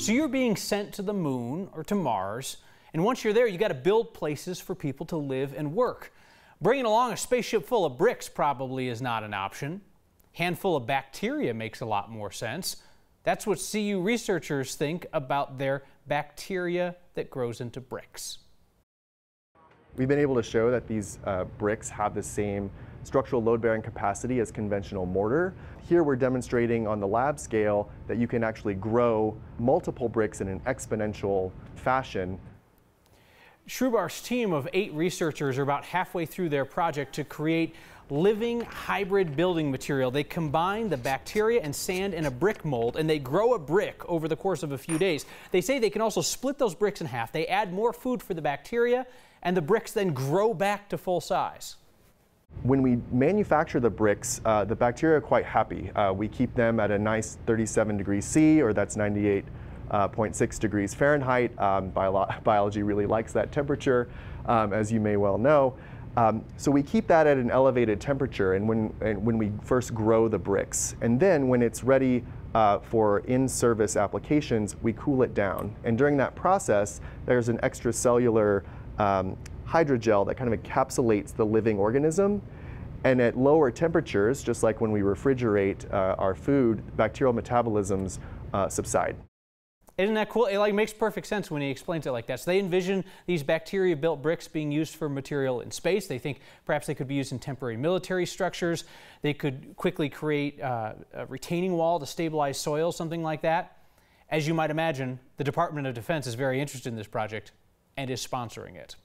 So you're being sent to the moon or to Mars, and once you're there, you got to build places for people to live and work. Bringing along a spaceship full of bricks probably is not an option. Handful of bacteria makes a lot more sense. That's what CU researchers think about their bacteria that grows into bricks. We've been able to show that these uh, bricks have the same structural load-bearing capacity as conventional mortar. Here we're demonstrating on the lab scale that you can actually grow multiple bricks in an exponential fashion. Shrubar's team of eight researchers are about halfway through their project to create living hybrid building material. They combine the bacteria and sand in a brick mold and they grow a brick over the course of a few days. They say they can also split those bricks in half. They add more food for the bacteria and the bricks then grow back to full size. When we manufacture the bricks, uh, the bacteria are quite happy. Uh, we keep them at a nice 37 degrees C, or that's 98.6 uh, degrees Fahrenheit. Um, bio biology really likes that temperature, um, as you may well know. Um, so we keep that at an elevated temperature and when, and when we first grow the bricks. And then when it's ready uh, for in-service applications, we cool it down. And during that process, there's an extracellular um, hydrogel that kind of encapsulates the living organism. And at lower temperatures, just like when we refrigerate uh, our food, bacterial metabolisms uh, subside. Isn't that cool? It like makes perfect sense when he explains it like that. So they envision these bacteria-built bricks being used for material in space. They think perhaps they could be used in temporary military structures. They could quickly create uh, a retaining wall to stabilize soil, something like that. As you might imagine, the Department of Defense is very interested in this project and is sponsoring it.